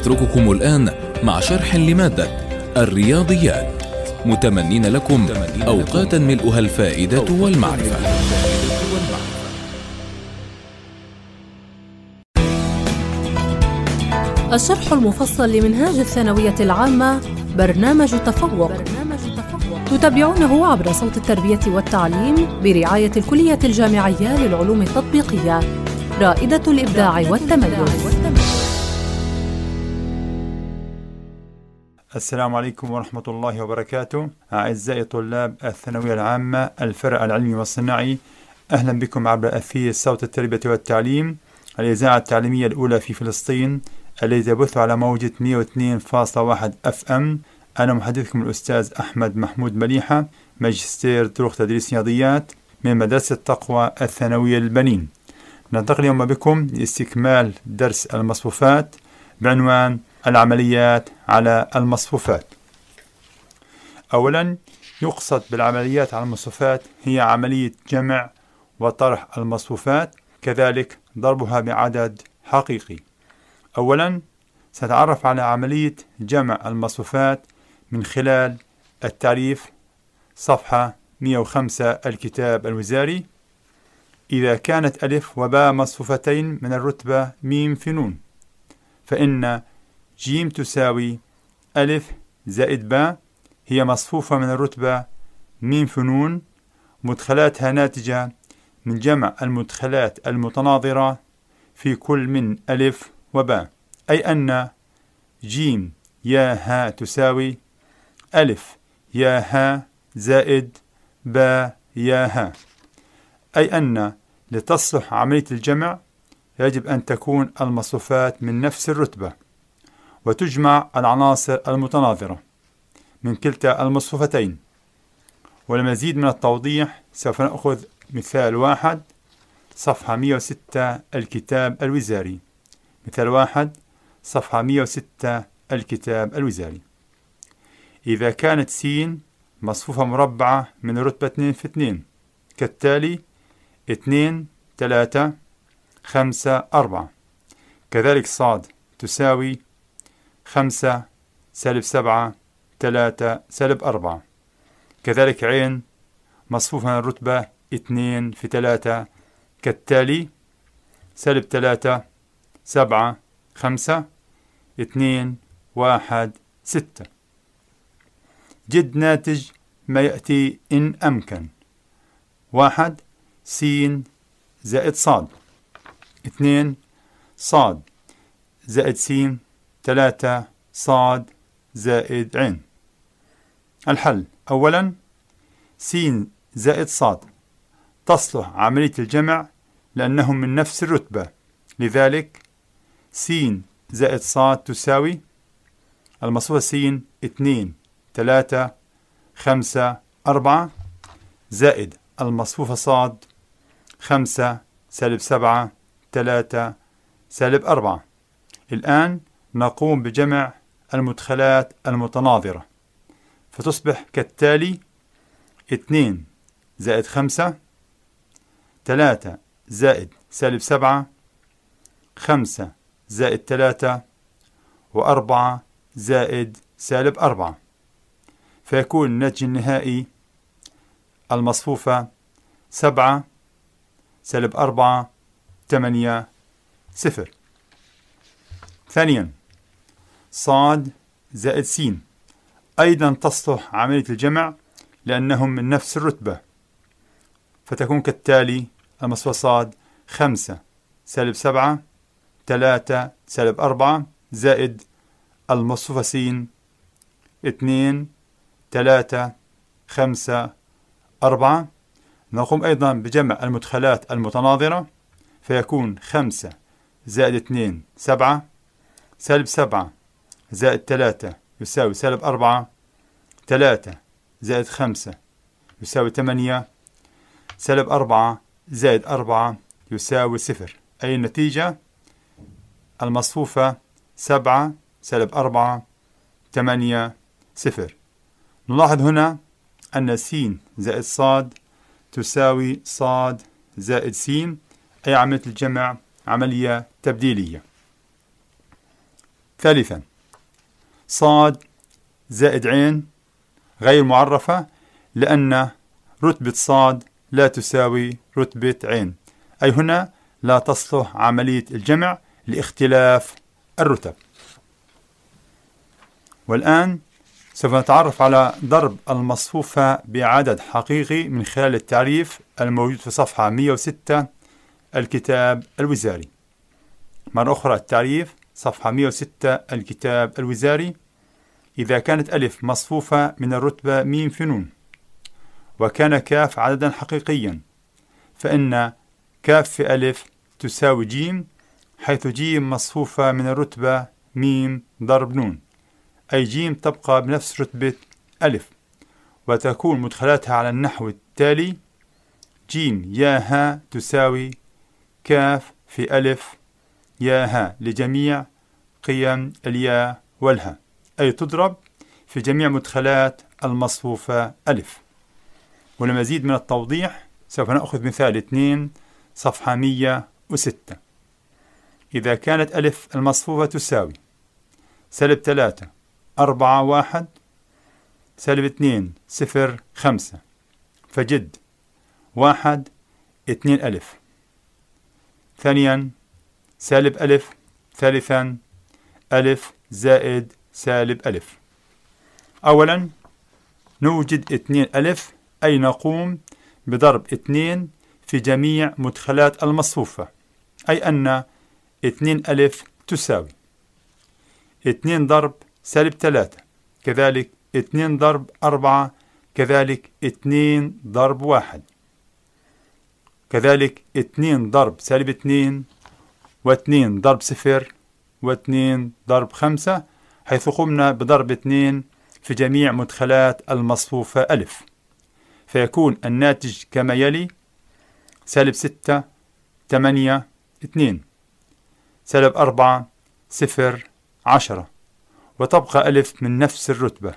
نترككم الآن مع شرح لمادة الرياضيات متمنين لكم أوقاتا ملؤها الفائدة والمعرفة الشرح المفصل لمنهاج الثانوية العامة برنامج تفوق تتابعونه عبر صوت التربية والتعليم برعاية الكلية الجامعية للعلوم التطبيقية رائدة الإبداع والتميز السلام عليكم ورحمة الله وبركاته أعزائي طلاب الثانوية العامة الفرع العلمي والصناعي أهلا بكم عبر أثير صوت التربية والتعليم الإذاعة التعليمية الأولى في فلسطين التي تبث على موجة 102.1 اف ام أنا محدثكم الأستاذ أحمد محمود مليحة ماجستير طرق تدريس رياضيات من مدرسة تقوى الثانوية البنين ننتقل اليوم بكم لاستكمال درس المصفوفات بعنوان العمليات على المصفوفات أولا يقصد بالعمليات على المصفوفات هي عملية جمع وطرح المصفوفات كذلك ضربها بعدد حقيقي أولا سنتعرف على عملية جمع المصفوفات من خلال التعريف صفحة 105 الكتاب الوزاري إذا كانت ألف وباء مصفوفتين من الرتبة ميم في فإن جيم تساوي ألف زائد باء هي مصفوفة من الرتبة ميم فنون مدخلاتها ناتجة من جمع المدخلات المتناظرة في كل من ألف وباء أي أن جيم يا ها تساوي ألف يا ها زائد باء يا ها أي أن لتصلح عملية الجمع يجب أن تكون المصفوفات من نفس الرتبة وتجمع العناصر المتناظرة من كلتا المصفوفتين ولمزيد من التوضيح سوف نأخذ مثال واحد صفحة 106 الكتاب الوزاري مثال واحد صفحة 106 الكتاب الوزاري إذا كانت س مصفوفة مربعة من رتبة 2 في 2 كالتالي 2 3 5 4 كذلك ص تساوي خمسة سالب سبعة ثلاثة سالب أربعة كذلك عين مصفوفة من الرتبة اثنين في ثلاثة كالتالي سالب ثلاثة سبعة خمسة اثنين واحد ستة جد ناتج ما يأتي إن أمكن واحد سين زائد صاد اثنين صاد زائد سين 3 صاد زائد عين الحل أولا س زائد صاد تصلح عملية الجمع لأنهم من نفس الرتبة لذلك س زائد صاد تساوي المصفوفة س 2 3 5 4 زائد المصفوفة صاد 5 سالب 7 3 سالب 4 الآن نقوم بجمع المدخلات المتناظرة فتصبح كالتالي اثنين زائد خمسة ثلاثة زائد سالب سبعة خمسة زائد ثلاثة وأربعة زائد سالب أربعة فيكون الناتج النهائي المصفوفة سبعة سالب أربعة ثمانية صفر ثانياً صاد زائد سين أيضا تصلح عملية الجمع لأنهم من نفس الرتبة فتكون كالتالي المصفوفة صاد خمسة سالب سبعة ثلاثة سالب أربعة زائد المصفوفة سين اثنين ثلاثة خمسة أربعة نقوم أيضا بجمع المدخلات المتناظرة فيكون خمسة زائد اثنين سبعة سالب سبعة زائد ثلاثة يساوي سالب أربعة ثلاثة زائد خمسة يساوي ثمانية سالب أربعة زائد أربعة يساوي صفر أي النتيجة المصفوفة سبعة سالب أربعة ثمانية صفر نلاحظ هنا أن س زائد ص تساوي ص زائد س أي عملية الجمع عملية تبديلية ثالثا صاد زائد عين غير معرفة لأن رتبة صاد لا تساوي رتبة عين أي هنا لا تصلح عملية الجمع لاختلاف الرتب والآن سوف نتعرف على ضرب المصفوفة بعدد حقيقي من خلال التعريف الموجود في صفحة 106 الكتاب الوزاري مرة أخرى التعريف صفحة 106 الكتاب الوزاري إذا كانت ألف مصفوفة من الرتبة ميم فنون وكان كاف عددا حقيقيا فإن كاف في ألف تساوي جيم حيث جيم مصفوفة من الرتبة ميم ضرب نون أي جيم تبقى بنفس رتبة ألف وتكون مدخلاتها على النحو التالي جيم يا ها تساوي كاف في ألف ياها لجميع قيم الياء والها أي تضرب في جميع مدخلات المصفوفة ألف ولمزيد من التوضيح سوف نأخذ مثال اثنين صفحة مية وستة إذا كانت ألف المصفوفة تساوي سالب ثلاثة أربعة واحد سالب اثنين صفر خمسة فجد واحد اثنين ألف ثانيا سالب ألف ثالثا ألف زائد سالب ألف أولا نوجد اثنين ألف أي نقوم بضرب اثنين في جميع مدخلات المصفوفة أي أن اثنين ألف تساوي اثنين ضرب سالب ثلاثة كذلك اثنين ضرب أربعة كذلك اثنين ضرب واحد كذلك اثنين ضرب سالب اثنين واثنين ضرب صفر واثنين ضرب خمسة حيث قمنا بضرب اثنين في جميع مدخلات المصفوفة ألف فيكون الناتج كما يلي سالب ستة ثمانية اثنين سالب أربعة صفر عشرة وتبقى ألف من نفس الرتبة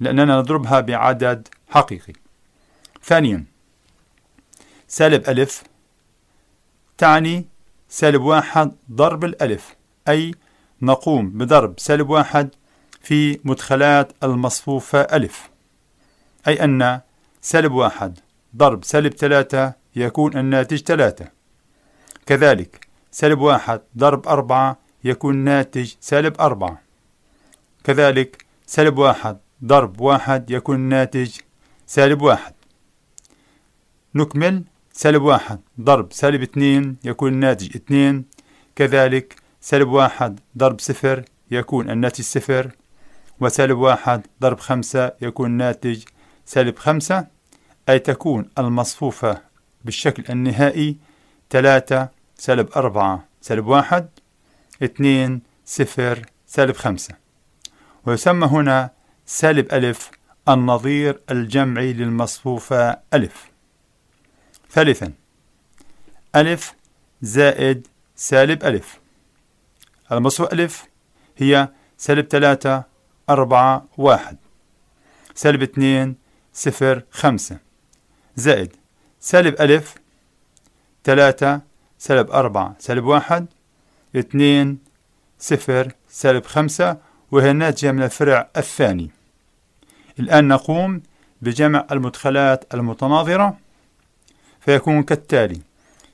لأننا نضربها بعدد حقيقي ثانيا سالب ألف تعني سالب واحد ضرب الألف أي نقوم بضرب سالب واحد في مدخلات المصفوفة ألف أي أن سالب واحد ضرب سالب ثلاثة يكون الناتج ثلاثة كذلك سالب واحد ضرب أربعة يكون ناتج سالب أربعة كذلك سالب واحد ضرب واحد يكون الناتج سالب واحد نكمل سالب واحد ضرب سالب اثنين يكون الناتج اثنين كذلك سالب واحد ضرب صفر يكون الناتج صفر وسالب واحد ضرب خمسة يكون الناتج سالب خمسة أي تكون المصفوفة بالشكل النهائي ثلاثة سالب أربعة سالب واحد اثنين صفر سالب خمسة ويسمى هنا سالب ألف النظير الجمعي للمصفوفة ألف ثالثا ألف زائد سالب ألف المصفوف ألف هي سالب ثلاثة أربعة واحد سالب اثنين صفر خمسة زائد سالب ألف ثلاثة سالب أربعة سالب واحد اثنين صفر سالب خمسة وهي الناتجة من الفرع الثاني الآن نقوم بجمع المدخلات المتناظرة فيكون كالتالي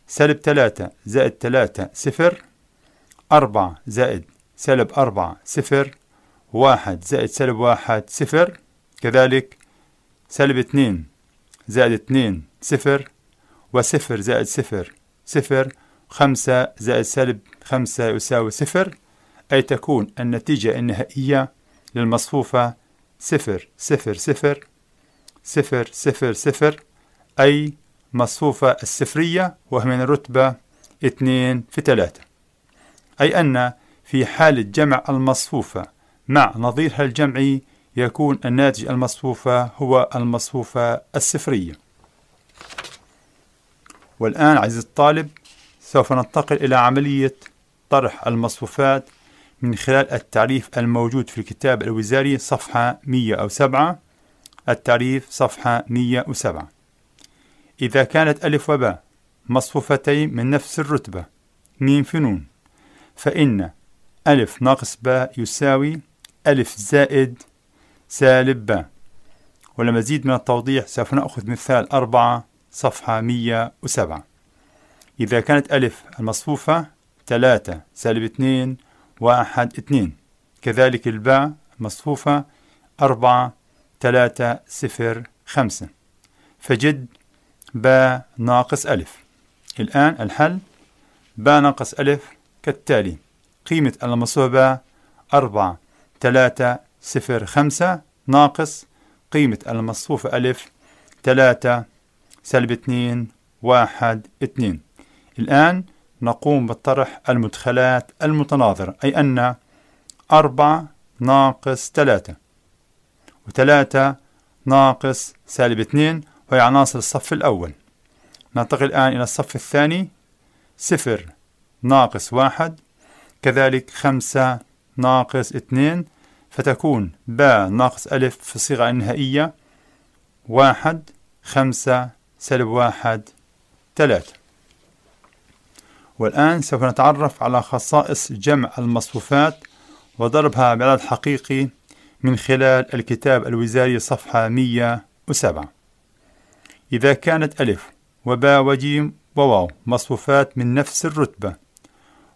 سلب ثلاثة زائد ثلاثة صفر أربعة زائد سلب أربعة صفر واحد زائد سلب واحد صفر كذلك سلب اثنين زائد اثنين صفر وصفر زائد صفر صفر خمسة زائد سلب خمسة يساوي صفر أي تكون النتيجة النهائية للمصفوفة صفر صفر صفر صفر صفر صفر أي مصفوفة السفرية من الرتبة 2 في 3 أي أن في حالة جمع المصفوفة مع نظيرها الجمعي يكون الناتج المصفوفة هو المصفوفة السفرية والآن عزيزي الطالب سوف ننتقل إلى عملية طرح المصفوفات من خلال التعريف الموجود في الكتاب الوزاري صفحة 107 التعريف صفحة 107 إذا كانت ألف وباء مصفوفتين من نفس الرتبة ميم في فإن ألف ناقص باء يساوي ألف زائد سالب باء ولمزيد من التوضيح سوف نأخذ مثال أربعة صفحة مية وسبعة إذا كانت ألف المصفوفة ثلاثة سالب اثنين واحد اثنين كذلك الباء مصفوفة أربعة ثلاثة صفر خمسة فجد ب ناقص ألف الآن الحل ب ناقص ألف كالتالي قيمة المصوبة أربعة ثلاثة صفر خمسة ناقص قيمة المصفوفة ألف ثلاثة سلب اثنين واحد اثنين الآن نقوم بطرح المدخلات المتناظرة أي أن أربعة ناقص ثلاثة وثلاثة ناقص سالب اثنين وهي عناصر الصف الأول ننتقل الآن إلى الصف الثاني صفر ناقص واحد كذلك خمسة ناقص اثنين فتكون باء ناقص ألف في الصيغة النهائية واحد خمسة سلب واحد ثلاثة والآن سوف نتعرف على خصائص جمع المصفوفات وضربها بعدد حقيقي من خلال الكتاب الوزاري صفحة 107 إذا كانت ألف وباء وجيم وواو مصفوفات من نفس الرتبة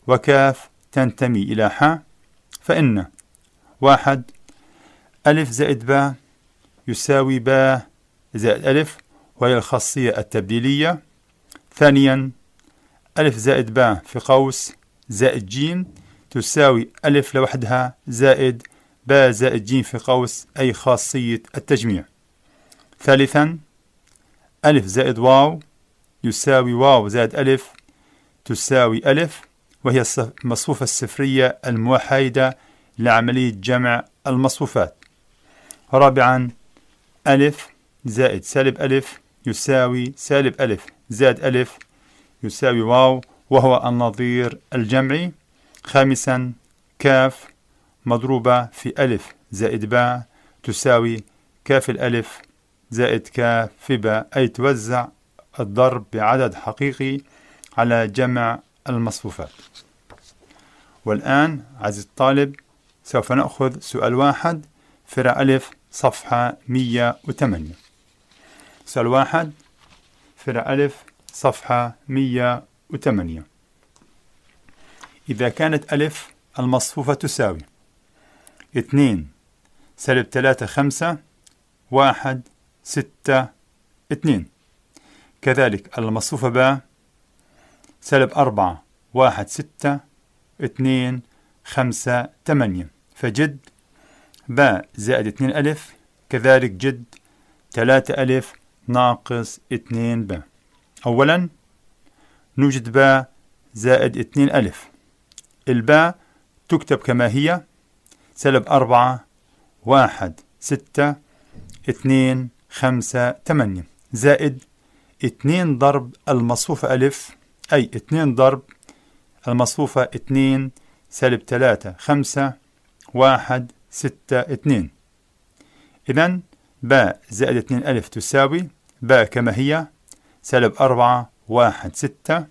وكاف تنتمي إلى حاء فإن واحد ألف زائد باء يساوي باء زائد ألف وهي الخاصية التبديلية ثانيا ألف زائد باء في قوس زائد جيم تساوي ألف لوحدها زائد باء زائد جيم في قوس أي خاصية التجميع ثالثا ألف زائد واو يساوي واو زائد ألف تساوي ألف وهي المصفوفة الصفرية الموحدة لعملية جمع المصفوفات رابعا ألف زائد سالب ألف يساوي سالب ألف زائد ألف يساوي واو وهو النظير الجمعي خامسا كاف مضروبة في ألف زائد باء تساوي كاف الألف زائد ك في باء أي توزع الضرب بعدد حقيقي على جمع المصفوفات والآن عزيزي الطالب سوف نأخذ سؤال واحد فرع ألف صفحة 108 سؤال واحد فرع ألف صفحة 108 إذا كانت ألف المصفوفة تساوي 2 سالب 3 5 1 ستة اثنين كذلك المصفوفة ب سلب أربعة واحد ستة اثنين خمسة تمانية فجد ب زائد اثنين ألف كذلك جد ثلاثة ألف ناقص اثنين ب أولا نوجد ب زائد اثنين ألف الباء تكتب كما هي سلب أربعة واحد ستة اثنين خمسة تمانية زائد اتنين ضرب المصفوفة ألف أي اتنين ضرب المصفوفة اتنين سالب تلاتة خمسة واحد ستة اتنين إذا باء زائد اتنين ألف تساوي باء كما هي سالب أربعة واحد ستة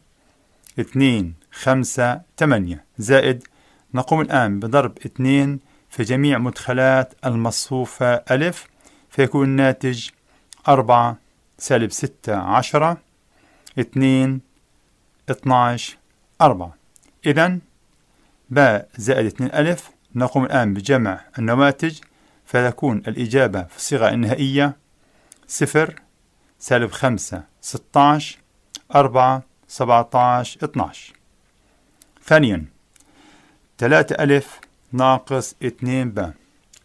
اتنين خمسة تمانية زائد نقوم الآن بضرب اتنين في جميع مدخلات المصفوفة ألف فيكون الناتج أربعة سالب ستة عشرة اثنين اتناش أربعة إذا باء زائد اثنين ألف نقوم الآن بجمع النواتج فتكون الإجابة في الصيغة النهائية صفر سالب خمسة ستاش أربعة سبعتاش اتناش ثانيا ثلاثة ألف ناقص اثنين باء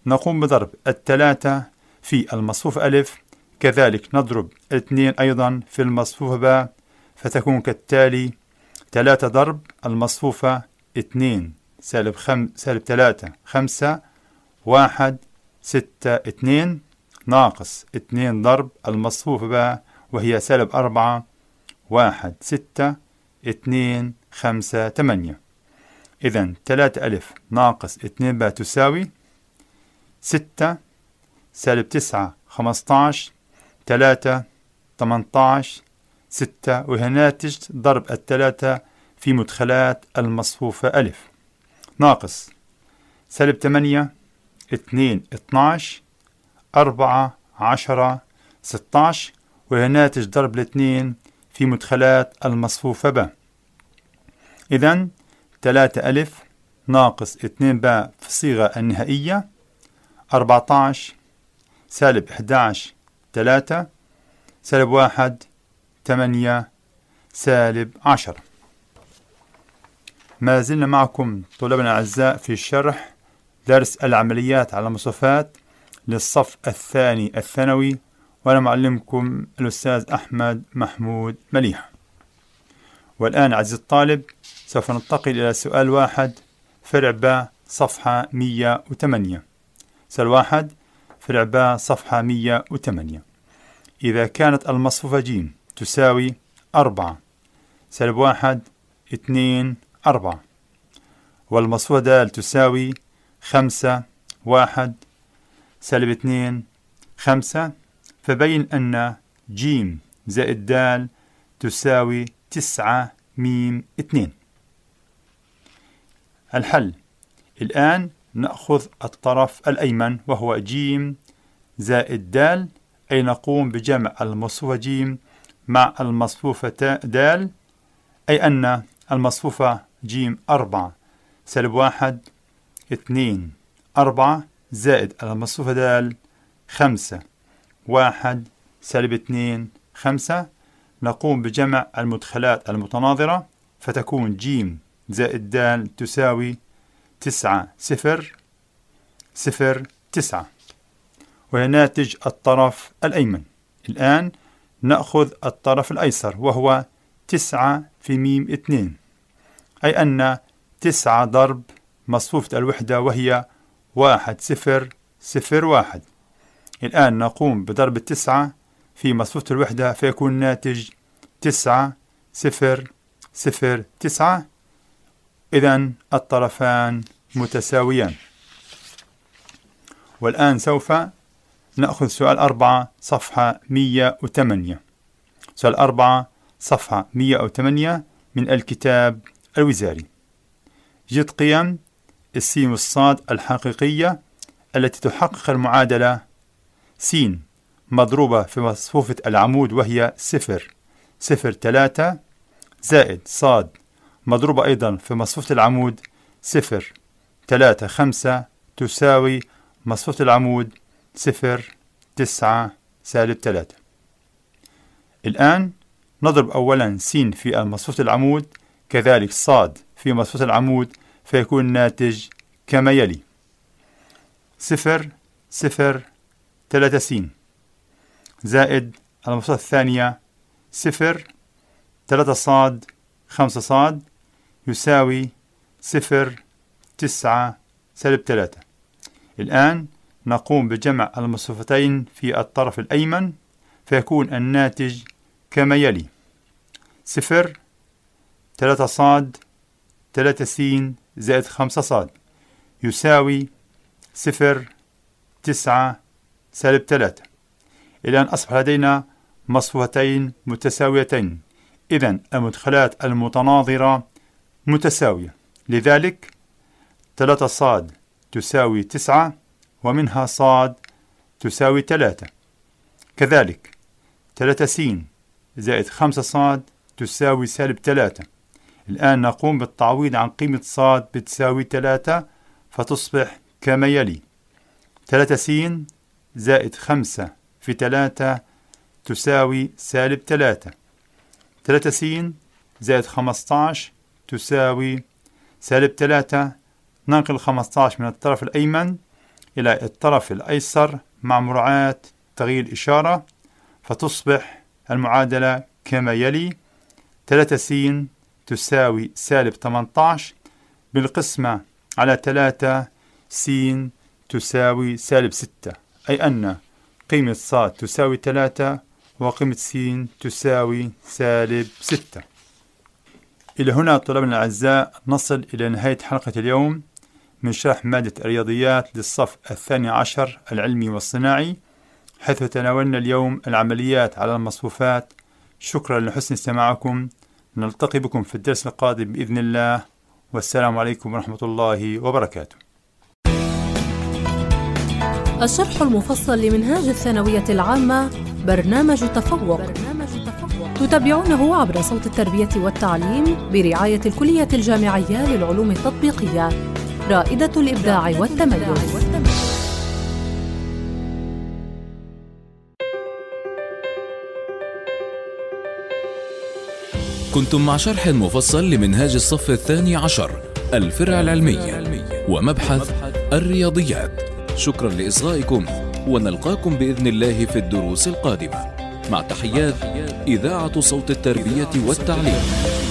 نقوم بضرب الثلاثة في المصفوف ألف كذلك نضرب اثنين أيضا في المصفوفة باء فتكون كالتالي ثلاثة ضرب المصفوفة اثنين سالب خم سالب ثلاثة خمسة واحد ستة اثنين ناقص اثنين ضرب المصفوفة باء وهي سالب أربعة واحد ستة اثنين خمسة ثمانية إذا ثلاثة ألف ناقص اثنين باء تساوي ستة سالب تسعة خمسة تلاتة ثلاثة ستة وهي ناتج ضرب التلاتة في مدخلات المصفوفة ألف ناقص سالب تمانية اتنين اتناش أربعة عشرة ستاش وهي ناتج ضرب الاتنين في مدخلات المصفوفة ب إذا تلاتة ألف ناقص اتنين ب في الصيغة النهائية أربعتاش سالب 11 3 سالب 1 8 سالب 10 ما زلنا معكم طلابنا الأعزاء في شرح درس العمليات على المصفات للصف الثاني الثانوي وأنا معلمكم الأستاذ أحمد محمود مليح والآن عزيزي الطالب سوف ننتقل إلى سؤال واحد فرع ب صفحة 108 سؤال واحد في العباء صفحة 108 إذا كانت المصفوفة ج تساوي أربعة سالب واحد اثنين أربعة والمصفوفة د تساوي خمسة واحد سالب اثنين خمسة فبين أن ج زائد د تساوي تسعة ميم اثنين الحل الآن نأخذ الطرف الأيمن وهو جيم زائد دال أي نقوم بجمع المصفوفة جيم مع المصفوفة دال أي أن المصفوفة جيم أربعة سالب واحد اثنين أربعة زائد المصفوفة دال خمسة واحد سالب اثنين خمسة نقوم بجمع المدخلات المتناظرة فتكون جيم زائد دال تساوي تسعة صفر صفر تسعة وهي ناتج الطرف الأيمن الآن نأخذ الطرف الأيسر وهو تسعة في ميم اثنين أي أن تسعة ضرب مصفوفة الوحدة وهي واحد صفر صفر واحد الآن نقوم بضرب التسعة في مصفوفة الوحدة فيكون ناتج تسعة صفر صفر تسعة إذا الطرفان متساويان والآن سوف نأخذ سؤال أربعة صفحة 108 سؤال أربعة صفحة 108 من الكتاب الوزاري جد قيم السين والصاد الحقيقية التي تحقق المعادلة س مضروبة في مصفوفة العمود وهي صفر صفر ثلاثة زائد صاد مضروبة أيضا في مصفوفة العمود صفر ثلاثة خمسة تساوي مصفوفة العمود صفر تسعة سالب ثلاثة الآن نضرب أولا س في مصفوفة العمود كذلك ص في مصفوفة العمود فيكون الناتج كما يلي صفر صفر ثلاثة س زائد المصفوفة الثانية صفر ثلاثة ص خمسة ص يساوي صفر تسعة سالب ثلاثة الآن نقوم بجمع المصفوفتين في الطرف الأيمن فيكون الناتج كما يلي صفر ثلاثة صاد ثلاثة سين زائد خمسة صاد يساوي صفر تسعة سالب ثلاثة الآن أصبح لدينا مصفوفتين متساويتين إذا المدخلات المتناظرة متساوية لذلك ثلاثة صاد تساوي تسعة ومنها صاد تساوي ثلاثة كذلك ثلاثة سين زائد خمسة صاد تساوي سالب ثلاثة الآن نقوم بالتعويض عن قيمة صاد بتساوي ثلاثة فتصبح كما يلي ثلاثة سين زائد خمسة في ثلاثة تساوي سالب ثلاثة ثلاثة سين زائد خمسة عشر تساوي سالب ثلاثة ناقل خمستاش من الطرف الأيمن إلى الطرف الأيسر مع مراعاة تغيير الإشارة فتصبح المعادلة كما يلي ثلاثة س تساوي سالب تمنتاش بالقسمة على ثلاثة س تساوي سالب ستة أي أن قيمة ص تساوي ثلاثة وقيمة س تساوي سالب سته إلى هنا طلابنا الأعزاء نصل إلى نهاية حلقة اليوم من شرح مادة الرياضيات للصف الثاني عشر العلمي والصناعي حيث تناولنا اليوم العمليات على المصفوفات شكرا لحسن استماعكم نلتقي بكم في الدرس القادم بإذن الله والسلام عليكم ورحمة الله وبركاته الشرح المفصل لمنهاج الثانوية العامة برنامج تفوق برنامج تتابعونه عبر صوت التربية والتعليم برعاية الكلية الجامعية للعلوم التطبيقية رائدة الإبداع والتميز كنتم مع شرح مفصل لمنهاج الصف الثاني عشر الفرع العلمي ومبحث الرياضيات شكرا لإصغائكم ونلقاكم بإذن الله في الدروس القادمة مع تحيات إذاعة صوت التربية والتعليم